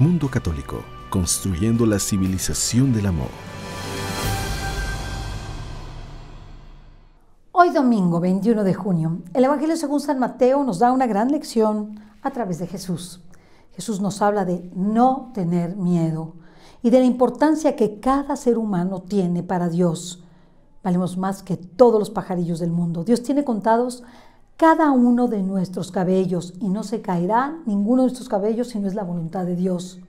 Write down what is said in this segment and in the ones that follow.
Mundo Católico, construyendo la civilización del amor. Hoy domingo 21 de junio, el Evangelio según San Mateo nos da una gran lección a través de Jesús. Jesús nos habla de no tener miedo y de la importancia que cada ser humano tiene para Dios. Valemos más que todos los pajarillos del mundo. Dios tiene contados cada uno de nuestros cabellos y no se caerá ninguno de nuestros cabellos si no es la voluntad de Dios.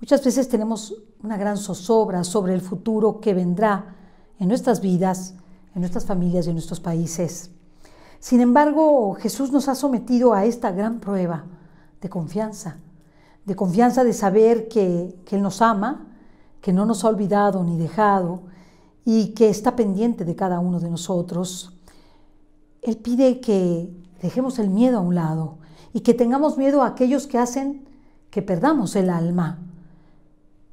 Muchas veces tenemos una gran zozobra sobre el futuro que vendrá en nuestras vidas, en nuestras familias y en nuestros países. Sin embargo, Jesús nos ha sometido a esta gran prueba de confianza, de confianza de saber que, que Él nos ama, que no nos ha olvidado ni dejado y que está pendiente de cada uno de nosotros. Él pide que dejemos el miedo a un lado y que tengamos miedo a aquellos que hacen que perdamos el alma,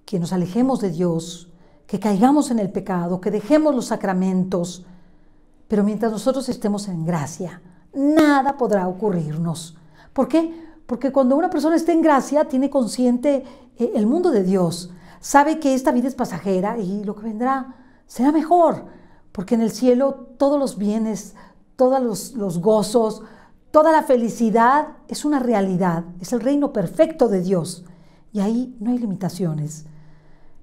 que nos alejemos de Dios, que caigamos en el pecado, que dejemos los sacramentos. Pero mientras nosotros estemos en gracia, nada podrá ocurrirnos. ¿Por qué? Porque cuando una persona está en gracia, tiene consciente eh, el mundo de Dios, sabe que esta vida es pasajera y lo que vendrá será mejor, porque en el cielo todos los bienes, todos los, los gozos, toda la felicidad es una realidad, es el reino perfecto de Dios. Y ahí no hay limitaciones.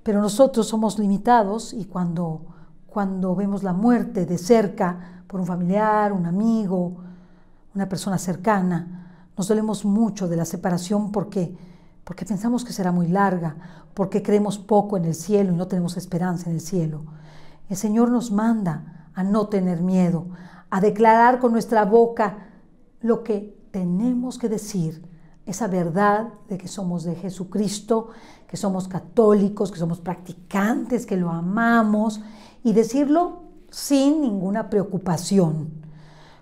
Pero nosotros somos limitados y cuando, cuando vemos la muerte de cerca por un familiar, un amigo, una persona cercana, nos dolemos mucho de la separación porque, porque pensamos que será muy larga, porque creemos poco en el cielo y no tenemos esperanza en el cielo. El Señor nos manda a no tener miedo, a declarar con nuestra boca lo que tenemos que decir, esa verdad de que somos de Jesucristo, que somos católicos, que somos practicantes, que lo amamos, y decirlo sin ninguna preocupación.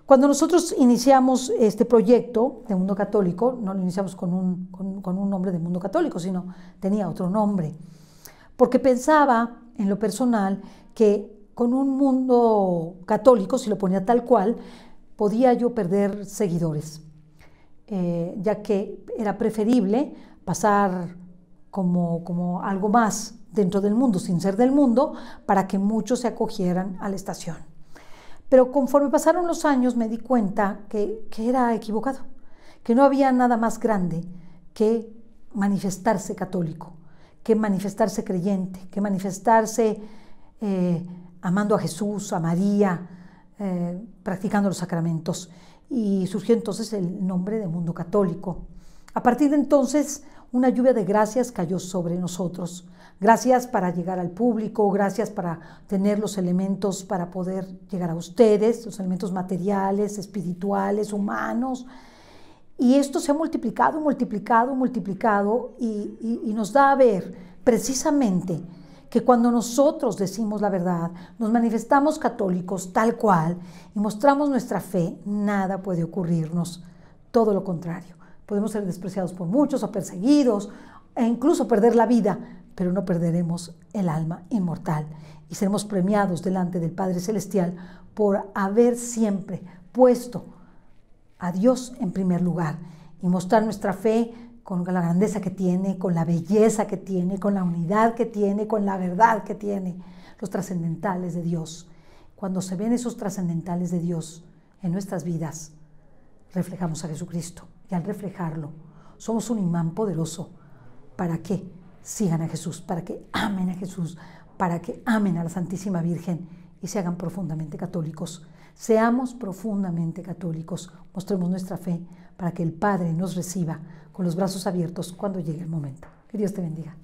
Cuando nosotros iniciamos este proyecto de Mundo Católico, no lo iniciamos con un, con, un nombre de Mundo Católico, sino tenía otro nombre, porque pensaba en lo personal que con un mundo católico, si lo ponía tal cual, podía yo perder seguidores, eh, ya que era preferible pasar como, como algo más dentro del mundo, sin ser del mundo, para que muchos se acogieran a la estación. Pero conforme pasaron los años me di cuenta que, era equivocado, que no había nada más grande que manifestarse católico, que manifestarse creyente, que manifestarse eh, amando a Jesús, a María, eh, practicando los sacramentos. Y surgió entonces el nombre de mundo católico. A partir de entonces, una lluvia de gracias cayó sobre nosotros. Gracias para llegar al público, gracias para tener los elementos para poder llegar a ustedes, los elementos materiales, espirituales, humanos. Y esto se ha multiplicado, multiplicado, multiplicado y nos da a ver precisamente que cuando nosotros decimos la verdad, nos manifestamos católicos tal cual y mostramos nuestra fe, nada puede ocurrirnos. Todo lo contrario, podemos ser despreciados por muchos o perseguidos e incluso perder la vida, pero no perderemos el alma inmortal y seremos premiados delante del Padre Celestial por haber siempre puesto a Dios en primer lugar y mostrar nuestra fe, con la grandeza que tiene, con la belleza que tiene, con la unidad que tiene, con la verdad que tiene, los trascendentales de Dios. Cuando se ven esos trascendentales de Dios en nuestras vidas, reflejamos a Jesucristo. Y al reflejarlo, somos un imán poderoso para que sigan a Jesús, para que amen a Jesús, para que amen a la Santísima Virgen y se hagan profundamente católicos. Seamos profundamente católicos, mostremos nuestra fe para que el Padre nos reciba con los brazos abiertos cuando llegue el momento. Que Dios te bendiga.